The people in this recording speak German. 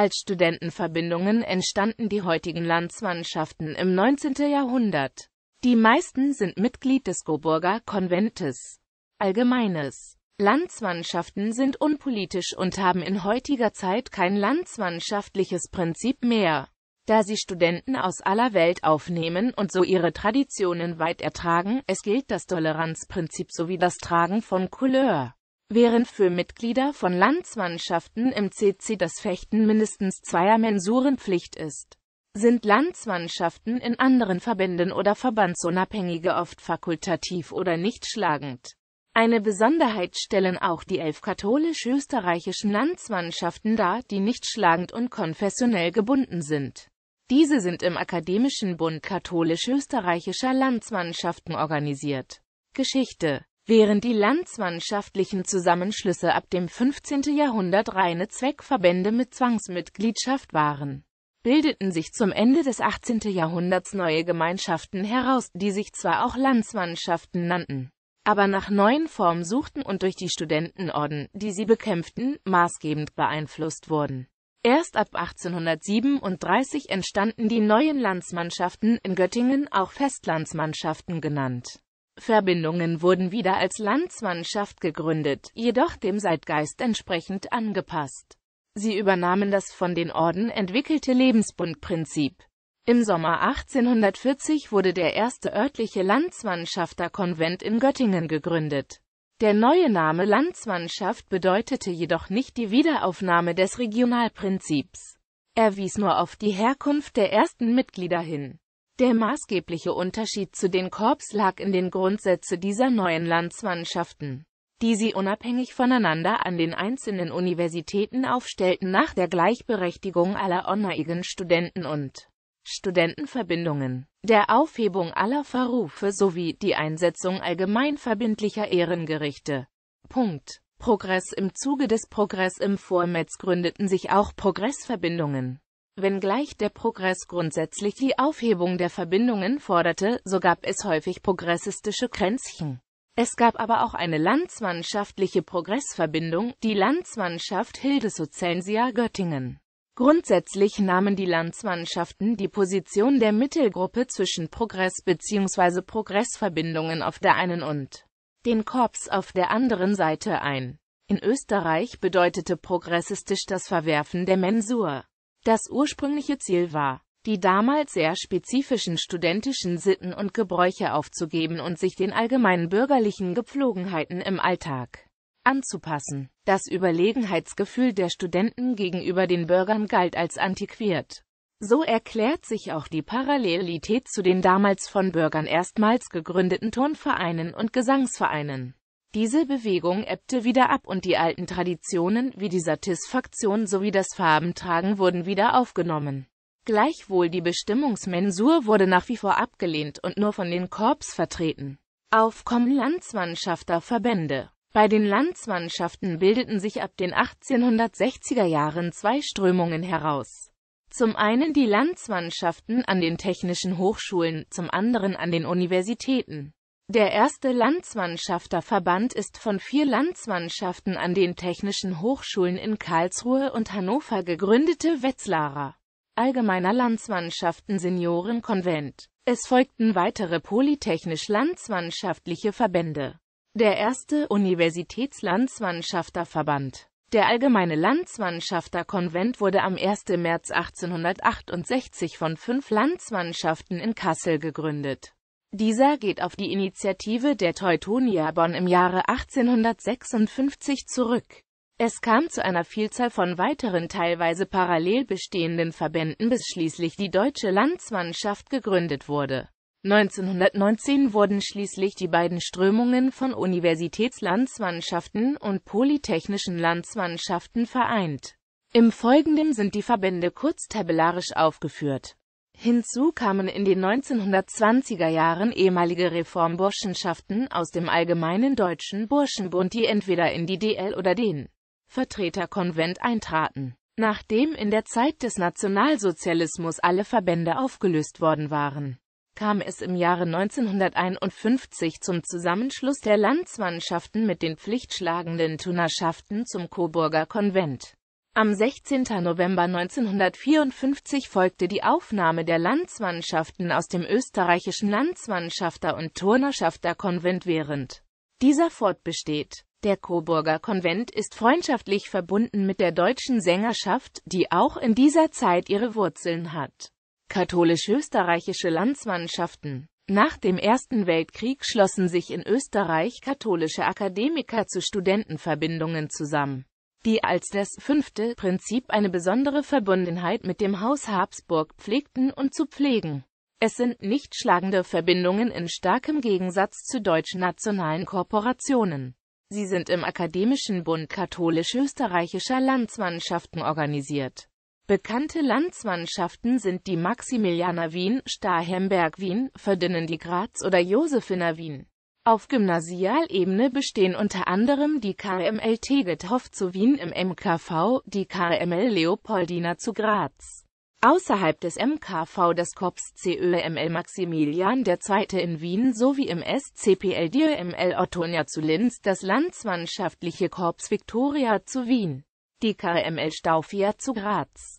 Als Studentenverbindungen entstanden die heutigen Landsmannschaften im 19. Jahrhundert. Die meisten sind Mitglied des Goburger Konventes. Allgemeines Landsmannschaften sind unpolitisch und haben in heutiger Zeit kein landsmannschaftliches Prinzip mehr, da sie Studenten aus aller Welt aufnehmen und so ihre Traditionen weit ertragen. Es gilt das Toleranzprinzip sowie das Tragen von Couleur. Während für Mitglieder von Landsmannschaften im CC das Fechten mindestens zweier Mensuren Pflicht ist, sind Landsmannschaften in anderen Verbänden oder verbandsunabhängige oft fakultativ oder nicht schlagend. Eine Besonderheit stellen auch die elf katholisch-österreichischen Landsmannschaften dar, die nicht schlagend und konfessionell gebunden sind. Diese sind im Akademischen Bund katholisch-österreichischer Landsmannschaften organisiert. Geschichte Während die landsmannschaftlichen Zusammenschlüsse ab dem 15. Jahrhundert reine Zweckverbände mit Zwangsmitgliedschaft waren, bildeten sich zum Ende des 18. Jahrhunderts neue Gemeinschaften heraus, die sich zwar auch Landsmannschaften nannten, aber nach neuen Formen suchten und durch die Studentenorden, die sie bekämpften, maßgebend beeinflusst wurden. Erst ab 1837 entstanden die neuen Landsmannschaften, in Göttingen auch Festlandsmannschaften genannt. Verbindungen wurden wieder als Landsmannschaft gegründet, jedoch dem Zeitgeist entsprechend angepasst. Sie übernahmen das von den Orden entwickelte Lebensbundprinzip. Im Sommer 1840 wurde der erste örtliche Landsmannschafterkonvent in Göttingen gegründet. Der neue Name Landsmannschaft bedeutete jedoch nicht die Wiederaufnahme des Regionalprinzips. Er wies nur auf die Herkunft der ersten Mitglieder hin. Der maßgebliche Unterschied zu den Korps lag in den Grundsätze dieser neuen Landsmannschaften, die sie unabhängig voneinander an den einzelnen Universitäten aufstellten nach der Gleichberechtigung aller oneigen Studenten und Studentenverbindungen, der Aufhebung aller Verrufe sowie die Einsetzung allgemein verbindlicher Ehrengerichte. Punkt. Progress Im Zuge des Progress im Vormetz gründeten sich auch Progressverbindungen Wenngleich der Progress grundsätzlich die Aufhebung der Verbindungen forderte, so gab es häufig progressistische Kränzchen. Es gab aber auch eine landsmannschaftliche Progressverbindung, die Landsmannschaft Hildesozensia Göttingen. Grundsätzlich nahmen die Landsmannschaften die Position der Mittelgruppe zwischen Progress bzw. Progressverbindungen auf der einen und den Korps auf der anderen Seite ein. In Österreich bedeutete progressistisch das Verwerfen der Mensur. Das ursprüngliche Ziel war, die damals sehr spezifischen studentischen Sitten und Gebräuche aufzugeben und sich den allgemeinen bürgerlichen Gepflogenheiten im Alltag anzupassen. Das Überlegenheitsgefühl der Studenten gegenüber den Bürgern galt als antiquiert. So erklärt sich auch die Parallelität zu den damals von Bürgern erstmals gegründeten Turnvereinen und Gesangsvereinen. Diese Bewegung ebbte wieder ab und die alten Traditionen wie die Satisfaktion sowie das Farbentragen wurden wieder aufgenommen. Gleichwohl die Bestimmungsmensur wurde nach wie vor abgelehnt und nur von den Korps vertreten. Aufkommen Landsmannschafterverbände Bei den Landsmannschaften bildeten sich ab den 1860er Jahren zwei Strömungen heraus. Zum einen die Landsmannschaften an den technischen Hochschulen, zum anderen an den Universitäten. Der erste Landsmannschafterverband ist von vier Landsmannschaften an den Technischen Hochschulen in Karlsruhe und Hannover gegründete Wetzlarer Allgemeiner Landsmannschaften Seniorenkonvent. Es folgten weitere polytechnisch-landsmannschaftliche Verbände. Der erste Universitätslandsmannschafterverband. Der Allgemeine Landsmannschafterkonvent wurde am 1. März 1868 von fünf Landsmannschaften in Kassel gegründet dieser geht auf die Initiative der Teutonia Bonn im Jahre 1856 zurück. Es kam zu einer Vielzahl von weiteren teilweise parallel bestehenden Verbänden bis schließlich die Deutsche Landsmannschaft gegründet wurde. 1919 wurden schließlich die beiden Strömungen von Universitätslandsmannschaften und polytechnischen Landsmannschaften vereint. Im Folgenden sind die Verbände kurz tabellarisch aufgeführt. Hinzu kamen in den 1920er Jahren ehemalige Reformburschenschaften aus dem allgemeinen deutschen Burschenbund, die entweder in die DL oder den Vertreterkonvent eintraten. Nachdem in der Zeit des Nationalsozialismus alle Verbände aufgelöst worden waren, kam es im Jahre 1951 zum Zusammenschluss der Landsmannschaften mit den pflichtschlagenden Tunerschaften zum Coburger Konvent am 16. November 1954 folgte die Aufnahme der Landsmannschaften aus dem österreichischen Landsmannschafter- und Turnerschafterkonvent während dieser fortbesteht. Der Coburger Konvent ist freundschaftlich verbunden mit der deutschen Sängerschaft, die auch in dieser Zeit ihre Wurzeln hat. Katholisch-österreichische Landsmannschaften Nach dem Ersten Weltkrieg schlossen sich in Österreich katholische Akademiker zu Studentenverbindungen zusammen die als das fünfte Prinzip eine besondere Verbundenheit mit dem Haus Habsburg pflegten und zu pflegen. Es sind nicht schlagende Verbindungen in starkem Gegensatz zu deutsch-nationalen Korporationen. Sie sind im Akademischen Bund katholisch-österreichischer Landsmannschaften organisiert. Bekannte Landsmannschaften sind die Maximilianer Wien, Starhemberg Wien, die Graz oder Josefiner Wien. Auf Gymnasialebene bestehen unter anderem die KML Tegethoff zu Wien im MKV, die KML Leopoldina zu Graz. Außerhalb des MKV das Korps CÖML Maximilian II. in Wien sowie im SCPL DML Ottonia zu Linz das Landsmannschaftliche Korps Victoria zu Wien, die KML Staufia zu Graz.